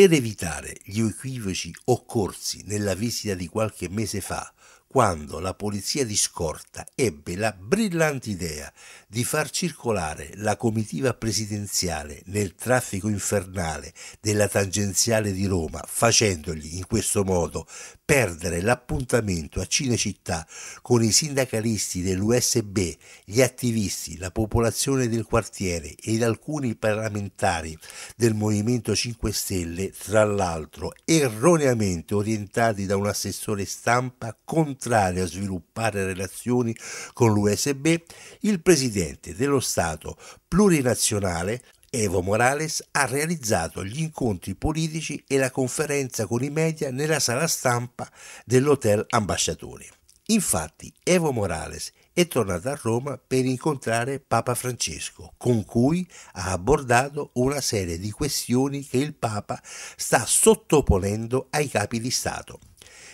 Per evitare gli equivoci occorsi nella visita di qualche mese fa quando la polizia di scorta ebbe la brillante idea di far circolare la comitiva presidenziale nel traffico infernale della tangenziale di Roma, facendogli in questo modo perdere l'appuntamento a Cinecittà con i sindacalisti dell'USB, gli attivisti, la popolazione del quartiere ed alcuni parlamentari del Movimento 5 Stelle, tra l'altro erroneamente orientati da un assessore stampa contro contraria a sviluppare relazioni con l'USB, il presidente dello Stato plurinazionale Evo Morales ha realizzato gli incontri politici e la conferenza con i media nella sala stampa dell'Hotel Ambasciatori. Infatti Evo Morales è tornato a Roma per incontrare Papa Francesco, con cui ha abbordato una serie di questioni che il Papa sta sottoponendo ai capi di Stato.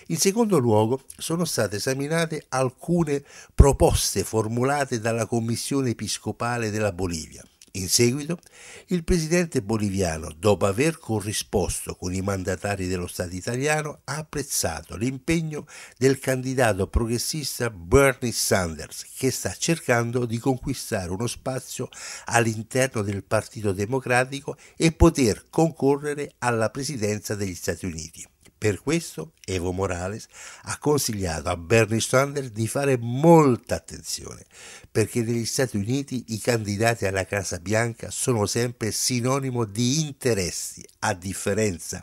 In secondo luogo sono state esaminate alcune proposte formulate dalla Commissione Episcopale della Bolivia. In seguito, il presidente boliviano, dopo aver corrisposto con i mandatari dello Stato italiano, ha apprezzato l'impegno del candidato progressista Bernie Sanders, che sta cercando di conquistare uno spazio all'interno del Partito Democratico e poter concorrere alla presidenza degli Stati Uniti. Per questo Evo Morales ha consigliato a Bernie Sanders di fare molta attenzione, perché negli Stati Uniti i candidati alla Casa Bianca sono sempre sinonimo di interessi, a differenza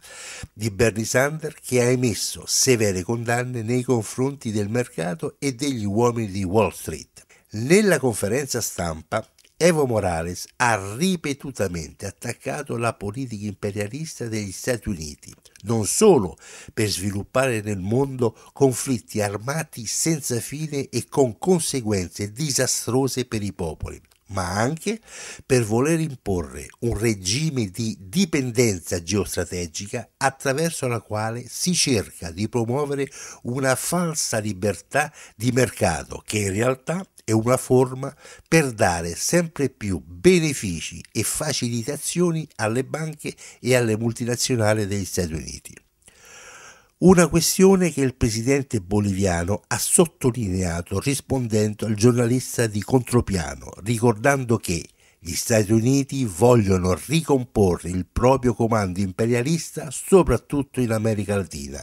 di Bernie Sanders che ha emesso severe condanne nei confronti del mercato e degli uomini di Wall Street. Nella conferenza stampa Evo Morales ha ripetutamente attaccato la politica imperialista degli Stati Uniti, non solo per sviluppare nel mondo conflitti armati senza fine e con conseguenze disastrose per i popoli, ma anche per voler imporre un regime di dipendenza geostrategica attraverso la quale si cerca di promuovere una falsa libertà di mercato che in realtà e una forma per dare sempre più benefici e facilitazioni alle banche e alle multinazionali degli Stati Uniti. Una questione che il presidente boliviano ha sottolineato rispondendo al giornalista di Contropiano, ricordando che gli Stati Uniti vogliono ricomporre il proprio comando imperialista soprattutto in America Latina,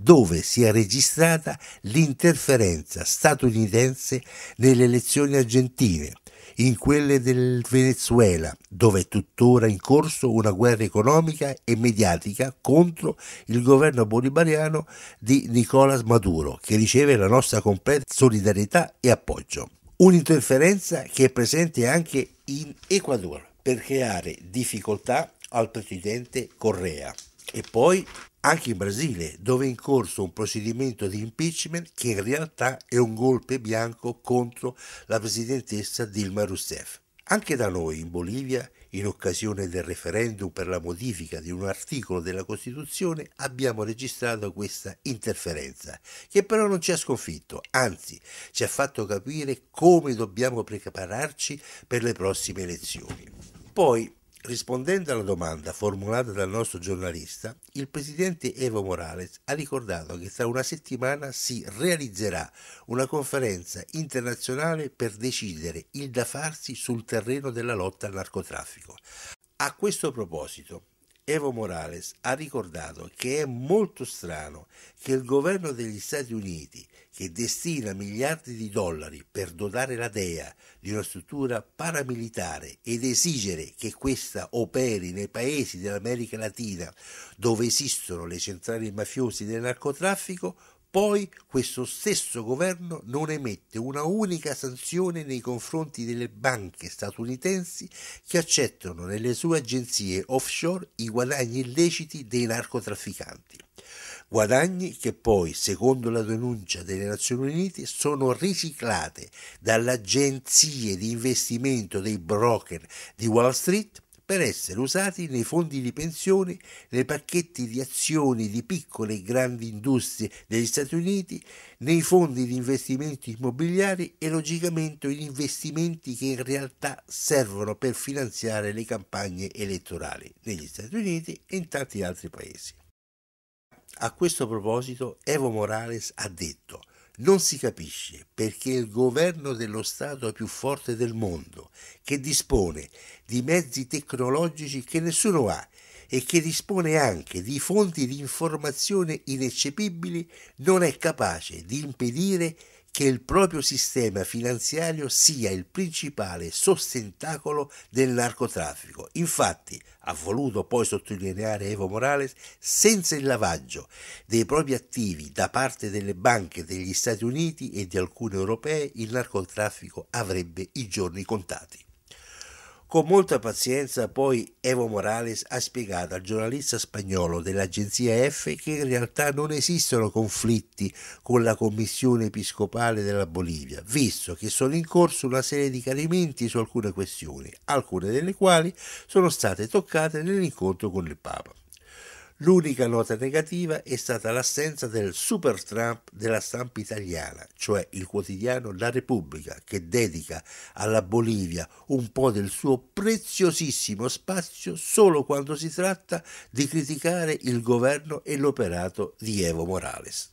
dove si è registrata l'interferenza statunitense nelle elezioni argentine, in quelle del Venezuela, dove è tuttora in corso una guerra economica e mediatica contro il governo bolivariano di Nicolás Maduro, che riceve la nostra completa solidarietà e appoggio un'interferenza che è presente anche in Ecuador per creare difficoltà al presidente Correa e poi anche in Brasile dove è in corso un procedimento di impeachment che in realtà è un golpe bianco contro la presidentessa Dilma Rousseff. Anche da noi, in Bolivia, in occasione del referendum per la modifica di un articolo della Costituzione, abbiamo registrato questa interferenza, che però non ci ha sconfitto, anzi ci ha fatto capire come dobbiamo prepararci per le prossime elezioni. Poi, Rispondendo alla domanda formulata dal nostro giornalista, il presidente Evo Morales ha ricordato che tra una settimana si realizzerà una conferenza internazionale per decidere il da farsi sul terreno della lotta al narcotraffico. A questo proposito, Evo Morales ha ricordato che è molto strano che il governo degli Stati Uniti, che destina miliardi di dollari per dotare la DEA di una struttura paramilitare ed esigere che questa operi nei paesi dell'America Latina dove esistono le centrali mafiosi del narcotraffico, poi questo stesso governo non emette una unica sanzione nei confronti delle banche statunitensi che accettano nelle sue agenzie offshore i guadagni illeciti dei narcotrafficanti. Guadagni che poi, secondo la denuncia delle Nazioni Unite, sono riciclate dalle agenzie di investimento dei broker di Wall Street per essere usati nei fondi di pensione, nei pacchetti di azioni di piccole e grandi industrie degli Stati Uniti, nei fondi di investimenti immobiliari e logicamente in investimenti che in realtà servono per finanziare le campagne elettorali negli Stati Uniti e in tanti altri paesi. A questo proposito Evo Morales ha detto non si capisce perché il governo dello Stato più forte del mondo, che dispone di mezzi tecnologici che nessuno ha e che dispone anche di fonti di informazione ineccepibili, non è capace di impedire che il proprio sistema finanziario sia il principale sostentacolo del narcotraffico. Infatti, ha voluto poi sottolineare Evo Morales, senza il lavaggio dei propri attivi da parte delle banche degli Stati Uniti e di alcune europee, il narcotraffico avrebbe i giorni contati. Con molta pazienza poi Evo Morales ha spiegato al giornalista spagnolo dell'agenzia F che in realtà non esistono conflitti con la Commissione Episcopale della Bolivia, visto che sono in corso una serie di chiarimenti su alcune questioni, alcune delle quali sono state toccate nell'incontro con il Papa. L'unica nota negativa è stata l'assenza del super Trump della stampa italiana, cioè il quotidiano La Repubblica, che dedica alla Bolivia un po' del suo preziosissimo spazio solo quando si tratta di criticare il governo e l'operato di Evo Morales.